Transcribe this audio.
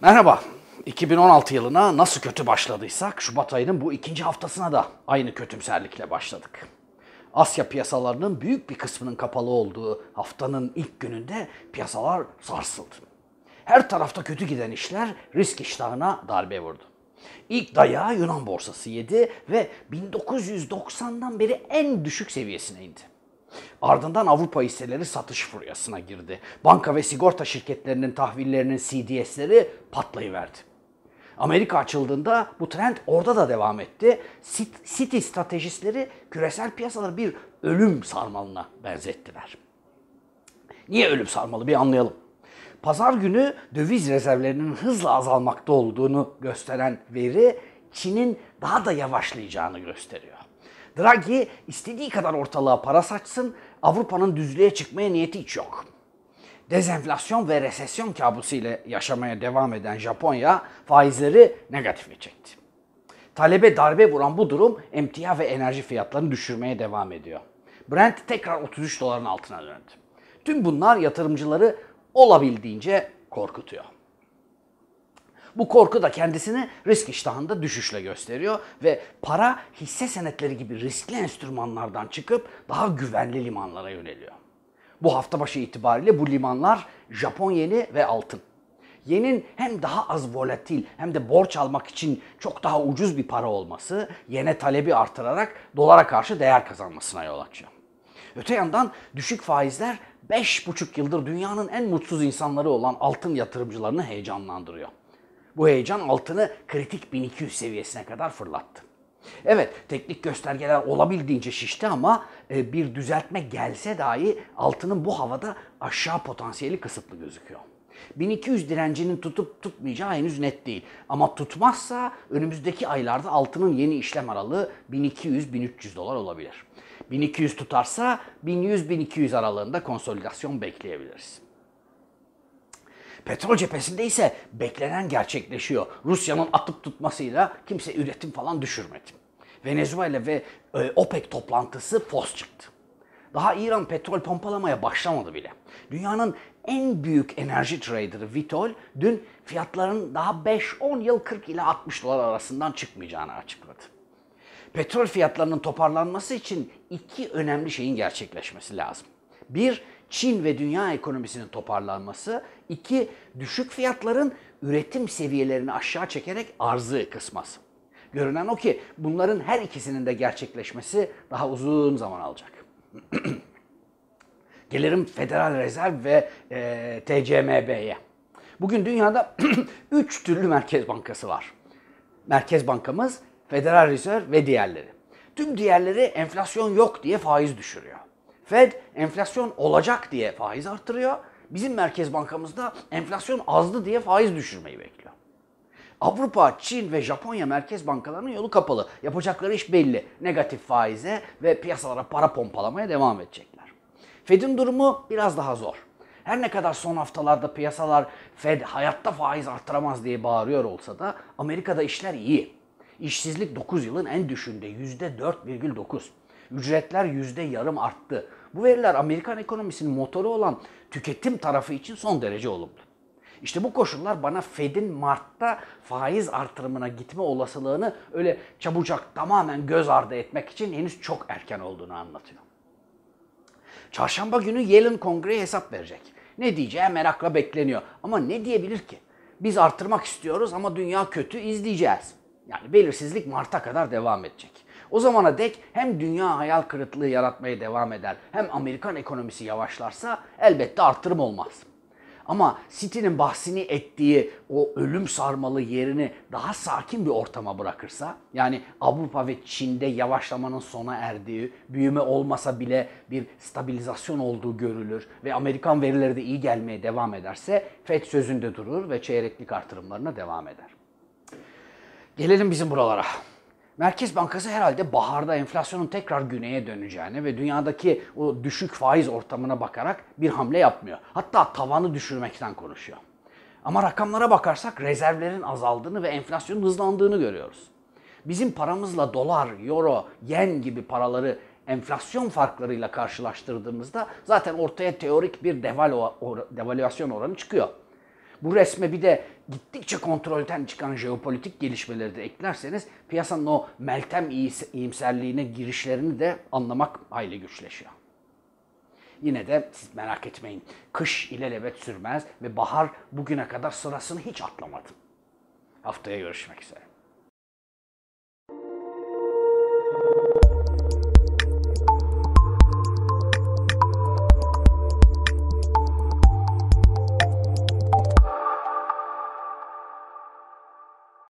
Merhaba. 2016 yılına nasıl kötü başladıysak Şubat ayının bu ikinci haftasına da aynı kötümserlikle başladık. Asya piyasalarının büyük bir kısmının kapalı olduğu haftanın ilk gününde piyasalar sarsıldı. Her tarafta kötü giden işler risk iştahına darbe vurdu. İlk dayağı Yunan borsası yedi ve 1990'dan beri en düşük seviyesine indi. Ardından Avrupa hisseleri satış furyasına girdi. Banka ve sigorta şirketlerinin tahvillerinin CDS'leri patlayıverdi. Amerika açıldığında bu trend orada da devam etti. City stratejistleri küresel piyasaları bir ölüm sarmalına benzettiler. Niye ölüm sarmalı bir anlayalım. Pazar günü döviz rezervlerinin hızla azalmakta olduğunu gösteren veri Çin'in daha da yavaşlayacağını gösteriyor. Draghi istediği kadar ortalığa para saçsın, Avrupa'nın düzlüğe çıkmaya niyeti hiç yok. Dezenflasyon ve resesyon kabusu ile yaşamaya devam eden Japonya faizleri negatife çekti. Talebe darbe vuran bu durum emtia ve enerji fiyatlarını düşürmeye devam ediyor. Brent tekrar 33 doların altına döndü. Tüm bunlar yatırımcıları olabildiğince korkutuyor. Bu korku da kendisini risk iştahında düşüşle gösteriyor ve para hisse senetleri gibi riskli enstrümanlardan çıkıp daha güvenli limanlara yöneliyor. Bu hafta başı itibariyle bu limanlar Japon yeni ve altın. Yenin hem daha az volatil hem de borç almak için çok daha ucuz bir para olması yene talebi artırarak dolara karşı değer kazanmasına yol açıyor. Öte yandan düşük faizler 5,5 yıldır dünyanın en mutsuz insanları olan altın yatırımcılarını heyecanlandırıyor. Bu heyecan altını kritik 1200 seviyesine kadar fırlattı. Evet, teknik göstergeler olabildiğince şişti ama e, bir düzeltme gelse dahi altının bu havada aşağı potansiyeli kısıtlı gözüküyor. 1200 direncinin tutup tutmayacağı henüz net değil. Ama tutmazsa önümüzdeki aylarda altının yeni işlem aralığı 1200-1300 dolar olabilir. 1200 tutarsa 1100-1200 aralığında konsolidasyon bekleyebiliriz. Petrol cephesinde ise beklenen gerçekleşiyor. Rusya'nın atıp tutmasıyla kimse üretim falan düşürmedi. Venezuela ve e, OPEC toplantısı fos çıktı. Daha İran petrol pompalamaya başlamadı bile. Dünyanın en büyük enerji traderı Vitol dün fiyatların daha 5-10 yıl 40 ile 60 dolar arasından çıkmayacağını açıkladı. Petrol fiyatlarının toparlanması için iki önemli şeyin gerçekleşmesi lazım. Bir, Çin ve dünya ekonomisinin toparlanması. iki Düşük fiyatların üretim seviyelerini aşağı çekerek arzı kısması. Görünen o ki bunların her ikisinin de gerçekleşmesi daha uzun zaman alacak. Gelirim Federal Rezerv ve e, TCMB'ye. Bugün dünyada 3 türlü merkez bankası var. Merkez bankamız, Federal Rezerv ve diğerleri. Tüm diğerleri enflasyon yok diye faiz düşürüyor. Fed enflasyon olacak diye faiz arttırıyor. Bizim Merkez Bankamızda enflasyon azdı diye faiz düşürmeyi bekliyor. Avrupa, Çin ve Japonya merkez bankalarının yolu kapalı. Yapacakları iş belli. Negatif faize ve piyasalara para pompalamaya devam edecekler. Fed'in durumu biraz daha zor. Her ne kadar son haftalarda piyasalar Fed hayatta faiz arttıramaz diye bağırıyor olsa da Amerika'da işler iyi. İşsizlik 9 yılın en düşüğünde %4,9. Ücretler yüzde yarım arttı. Bu veriler Amerikan ekonomisinin motoru olan tüketim tarafı için son derece olumlu. İşte bu koşullar bana Fed'in Mart'ta faiz artırımına gitme olasılığını öyle çabucak tamamen göz ardı etmek için henüz çok erken olduğunu anlatıyor. Çarşamba günü Yellen Kongre'ye hesap verecek. Ne diyeceği merakla bekleniyor. Ama ne diyebilir ki? Biz artırmak istiyoruz ama dünya kötü izleyeceğiz. Yani belirsizlik Mart'a kadar devam edecek. O zamana dek hem dünya hayal kırıklığı yaratmaya devam eder hem Amerikan ekonomisi yavaşlarsa elbette artırım olmaz. Ama City'nin bahsini ettiği o ölüm sarmalı yerini daha sakin bir ortama bırakırsa, yani Avrupa ve Çin'de yavaşlamanın sona erdiği, büyüme olmasa bile bir stabilizasyon olduğu görülür ve Amerikan verileri de iyi gelmeye devam ederse FED sözünde durur ve çeyreklik artırımlarına devam eder. Gelelim bizim buralara. Merkez Bankası herhalde baharda enflasyonun tekrar güneye döneceğini ve dünyadaki o düşük faiz ortamına bakarak bir hamle yapmıyor. Hatta tavanı düşürmekten konuşuyor. Ama rakamlara bakarsak rezervlerin azaldığını ve enflasyonun hızlandığını görüyoruz. Bizim paramızla dolar, euro, yen gibi paraları enflasyon farklarıyla karşılaştırdığımızda zaten ortaya teorik bir devalüasyon oranı çıkıyor. Bu resme bir de gittikçe kontrolden çıkan jeopolitik gelişmeleri de eklerseniz piyasanın o meltem iyimserliğine girişlerini de anlamak hayli güçleşiyor. Yine de siz merak etmeyin. Kış ilelebet sürmez ve bahar bugüne kadar sırasını hiç atlamadı. Haftaya görüşmek üzere.